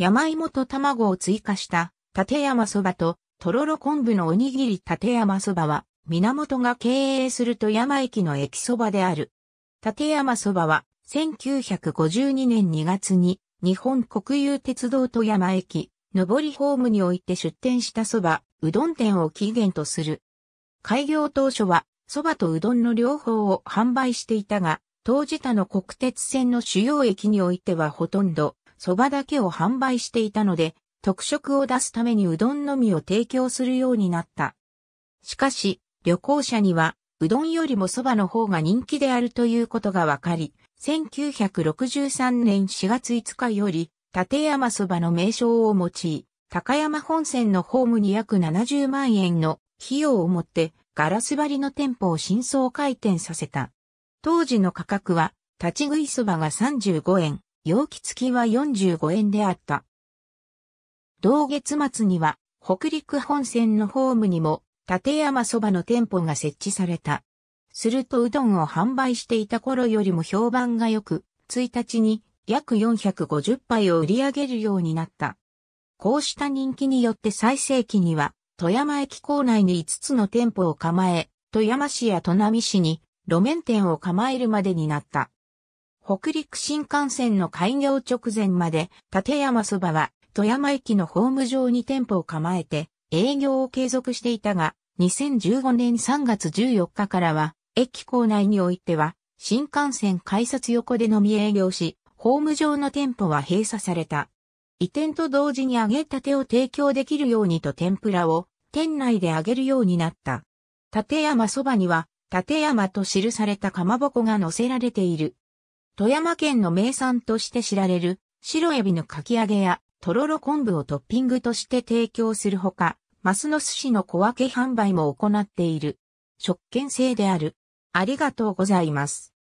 山芋と卵を追加した立山そばととろろ昆布のおにぎり立山そばは源が経営する富山駅の駅そばである。立山そばは1952年2月に日本国有鉄道富山駅上りホームにおいて出店したそば、うどん店を起源とする。開業当初はそばとうどんの両方を販売していたが、当時他の国鉄線の主要駅においてはほとんど蕎麦だけを販売していたので、特色を出すためにうどんのみを提供するようになった。しかし、旅行者には、うどんよりも蕎麦の方が人気であるということがわかり、1963年4月5日より、立山蕎麦の名称を用い、高山本線のホームに約70万円の費用をもって、ガラス張りの店舗を新装開店させた。当時の価格は、立ち食いそばが35円、容器付きは45円であった。同月末には、北陸本線のホームにも、立山そばの店舗が設置された。するとうどんを販売していた頃よりも評判が良く、1日に約450杯を売り上げるようになった。こうした人気によって最盛期には、富山駅構内に5つの店舗を構え、富山市や砺波市に路面店を構えるまでになった。北陸新幹線の開業直前まで、立山そばは、富山駅のホーム上に店舗を構えて、営業を継続していたが、2015年3月14日からは、駅構内においては、新幹線改札横でのみ営業し、ホーム上の店舗は閉鎖された。移転と同時に揚げたてを提供できるようにと天ぷらを店内で揚げるようになった。立山そばには、立山と記されたかまぼこが載せられている。富山県の名産として知られる白エビのかき揚げやとろろ昆布をトッピングとして提供するほか、マスの寿司の小分け販売も行っている。食券制である。ありがとうございます。